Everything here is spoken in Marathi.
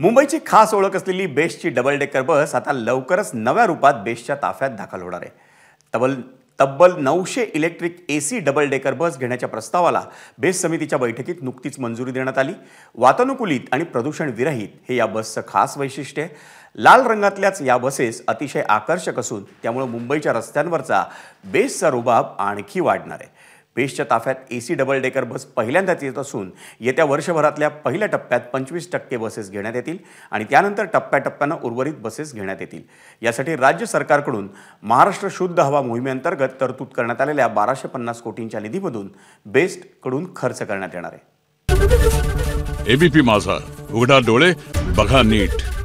मुंबईची खास ओळख असलेली बेस्टची डबल डेकर बस आता लवकरच नव्या रूपात बेस्टच्या ताफ्यात दाखल होणार आहे तब्बल तब्बल नऊशे electric A C double decker bus घेण्याच्या प्रस्तावाला बेस्ट समितीच्या बैठकीत नुकतीच मंजुरी देण्यात आली वातानुकूलित आणि प्रदूषण विरहित हे या बसचं खास वैशिष्ट्य आहे लाल रंगातल्याच या बसेस अतिशय आकर्षक असून त्यामुळे मुंबईच्या रस्त्यांवरचा बेस्टचा रुबाब आणखी वाढणार आहे बेस्टच्या ताफ्यात A C double decker bus पहिल्यांदाच येत असून येत्या वर्षभरातल्या पहिल्या टप्प्यात पंचवीस टक्के बसेस घेण्यात येतील आणि त्यानंतर टप्प्याटप्प्यानं उर्वरित बसेस घेण्यात येतील यासाठी राज्य सरकारकडून महाराष्ट्र शुद्ध हवा मोहिमेअंतर्गत तरतूद करण्यात आलेल्या बाराशे पन्नास कोटींच्या निधीमधून बेस्टकडून खर्च करण्यात येणार आहे एबीपी माझा उघडा डोळे बघा नीट